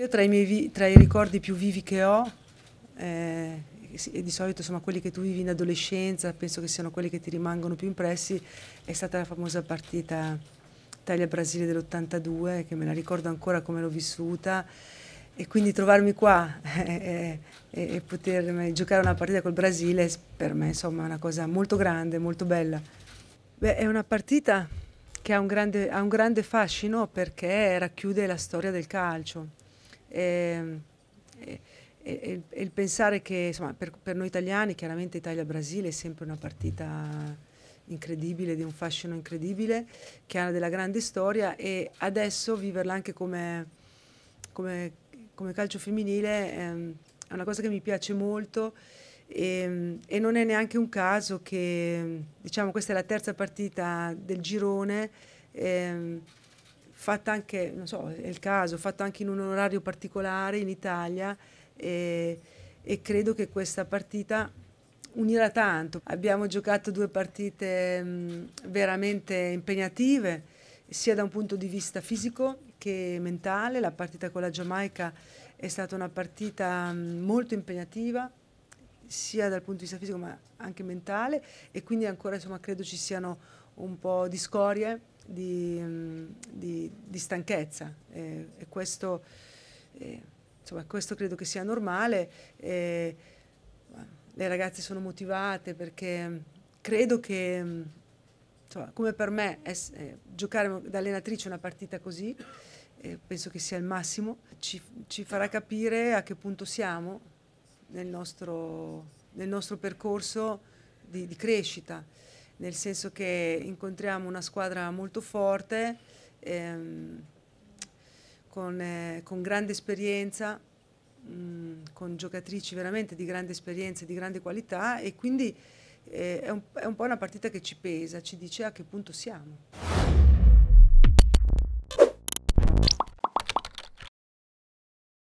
Io tra i, miei, tra i ricordi più vivi che ho, eh, di solito insomma, quelli che tu vivi in adolescenza, penso che siano quelli che ti rimangono più impressi, è stata la famosa partita Italia-Brasile dell'82, che me la ricordo ancora come l'ho vissuta. E quindi trovarmi qua e, eh, e, eh, eh, e poter giocare una partita col Brasile per me insomma, è una cosa molto grande, molto bella. Beh, è una partita che ha un grande, ha un grande fascino perché racchiude la storia del calcio Ehm, e, il pensare che insomma, per, per, noi italiani chiaramente Italia-Brasile è sempre una partita incredibile, di un fascino incredibile, che ha della grande storia e adesso viverla anche come, come, come calcio femminile ehm, è una cosa che mi piace molto e, ehm, e, non è neanche un caso che diciamo questa è la terza partita del girone. Ehm, fatta anche, non so, è il caso, fatta anche in un orario particolare in Italia e, e credo che questa partita unirà tanto. Abbiamo giocato due partite mh, mm, veramente impegnative, sia da un punto di vista fisico che mentale. La partita con la Giamaica è stata una partita mh, mm, molto impegnativa, sia dal punto di vista fisico ma anche mentale e quindi ancora insomma, credo ci siano un po' di scorie di, di, di stanchezza eh, e questo, eh, insomma, questo, credo che sia normale. Eh, le ragazze sono motivate perché credo che, insomma, come per me, es, eh, giocare da allenatrice una partita così, penso che sia il massimo, ci, ci farà capire a che punto siamo nel nostro, nel nostro percorso di, di crescita nel senso che incontriamo una squadra molto forte, ehm, con, eh, con, grande esperienza, mh, mm, con giocatrici veramente di grande esperienza, e di grande qualità e quindi eh, è, un, è un po' una partita che ci pesa, ci dice a che punto siamo.